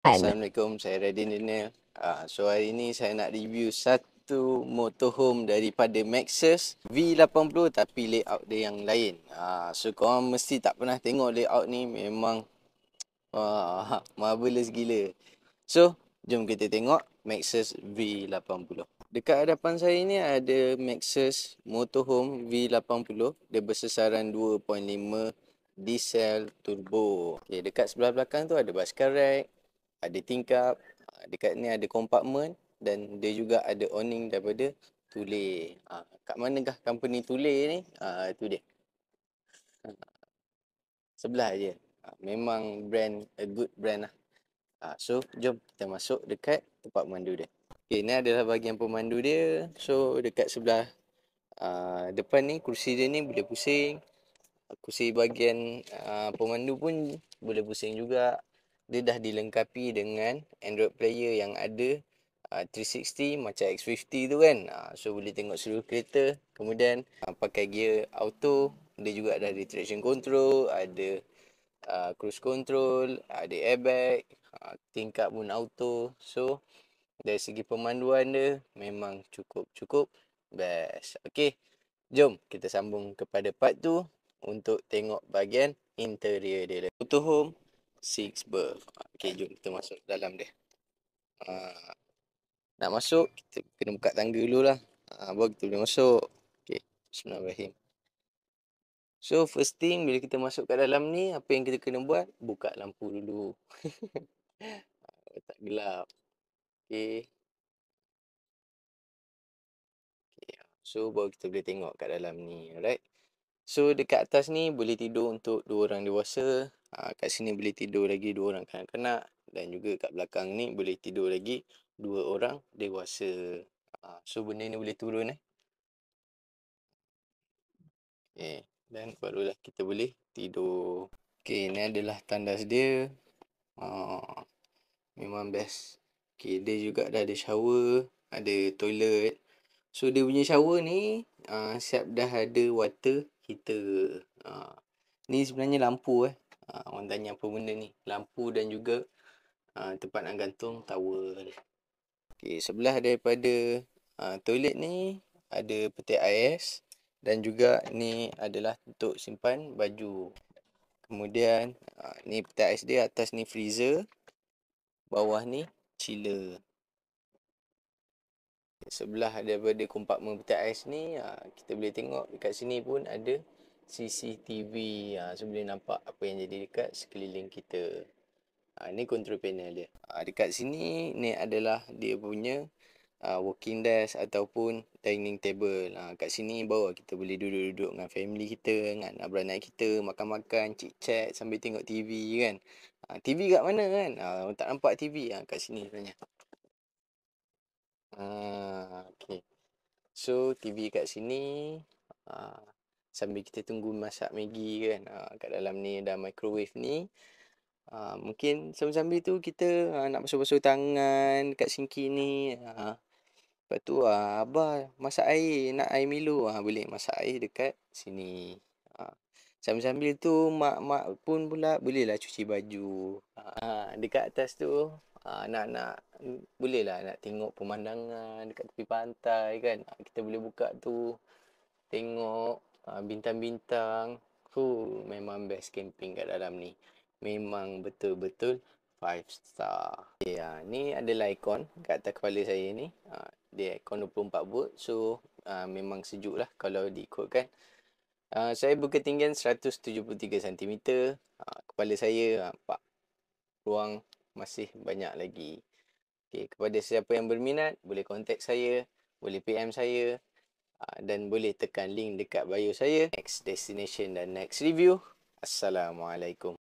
Assalamualaikum, saya Radin Daniel. Uh, ah, so hari ini saya nak review satu motorhome daripada Maxus V80 tapi layout dia yang lain. Uh, so korang mesti tak pernah tengok layout ni memang ah, uh, marvelous gila. So jom kita tengok Maxus V80. Dekat hadapan saya ni ada Maxus Motorhome V80 Dia bersesaran 2.5 diesel turbo. Okay, dekat sebelah belakang tu ada basket. rack, ada tingkap, ah, dekat ni ada compartment dan dia juga ada awning daripada Tule. Ha, ah, kat manakah company Tule ni? Ha, ah, tu dia. Sebelah je. Ha, memang brand, a good brand lah. Ha, so, jom kita masuk dekat tempat pemandu dia. Okay, ni adalah bahagian pemandu dia. So, dekat sebelah ha, depan ni, kursi dia ni boleh pusing. Kursi bahagian ha, pemandu pun boleh pusing juga dia dah dilengkapi dengan Android player yang ada uh, ah, 360 macam X50 tu kan uh, so boleh tengok seluruh kereta kemudian uh, pakai gear auto dia juga ada traction control ada uh, cruise control ada airbag uh, tingkap pun auto so dari segi pemanduan dia memang cukup-cukup best okey jom kita sambung kepada part tu untuk tengok bahagian interior dia auto home six ber. Okey, jom kita masuk dalam dia. Uh, nak masuk, kita kena buka tangga dulu lah. Uh, baru kita boleh masuk. Okey, Bismillahirrahmanirrahim. So, first thing, bila kita masuk kat dalam ni, apa yang kita kena buat? Buka lampu dulu. tak gelap. Okey. Okay. So, baru kita boleh tengok kat dalam ni. Alright. So, dekat atas ni boleh tidur untuk dua orang dewasa. Ah, kat sini boleh tidur lagi dua orang kanak-kanak dan juga kat belakang ni boleh tidur lagi dua orang dewasa. Ha, so benda ni boleh turun eh. Okay. Dan barulah kita boleh tidur. Okay, ni adalah tandas dia. Ha, memang best. Okay, dia juga dah ada shower. Ada toilet. So, dia punya shower ni uh, siap dah ada water heater. Uh, ni sebenarnya lampu eh uh, orang tanya apa benda ni lampu dan juga uh, tempat nak gantung tower okey sebelah daripada uh, toilet ni ada peti ais dan juga ni adalah untuk simpan baju kemudian uh, ni peti ais dia atas ni freezer bawah ni chiller Sebelah daripada kompakmen peti ais ni, kita boleh tengok dekat sini pun ada CCTV ha, ah, So boleh nampak apa yang jadi dekat sekeliling kita ha, ah, Ini control panel dia ha, Dekat sini ni adalah dia punya ha, working desk ataupun dining table ha, Kat sini bawah kita boleh duduk-duduk dengan family kita Dengan anak-beranak kita makan-makan, cik chat sambil tengok TV kan ha, TV kat mana kan? Ha, orang tak nampak TV ha, kat sini sebenarnya Ah, okay. So TV kat sini ah, sambil kita tunggu masak maggi kan uh, kat dalam ni ada microwave ni uh, mungkin sambil-sambil tu kita uh, nak basuh-basuh tangan kat sinki ni uh. lepas tu uh, abah masak air nak air milo uh, boleh masak air dekat sini sambil-sambil tu mak-mak pun pula boleh lah cuci baju uh, dekat atas tu uh, nak nak bolehlah nak tengok pemandangan dekat tepi pantai kan uh, kita boleh buka tu tengok Ah, bintang-bintang uh, memang best camping kat dalam ni memang betul-betul 5 star ya eh, yeah, ni adalah ikon kat atas kepala saya ni uh, dia ikon 24 volt so uh, memang sejuk lah kalau diikutkan uh, saya berketinggian 173 cm uh, kepala saya nampak ruang masih banyak lagi Okay, kepada siapa yang berminat, boleh kontak saya, boleh PM saya, Ah, dan boleh tekan link dekat bio saya. Next destination dan next review. Assalamualaikum.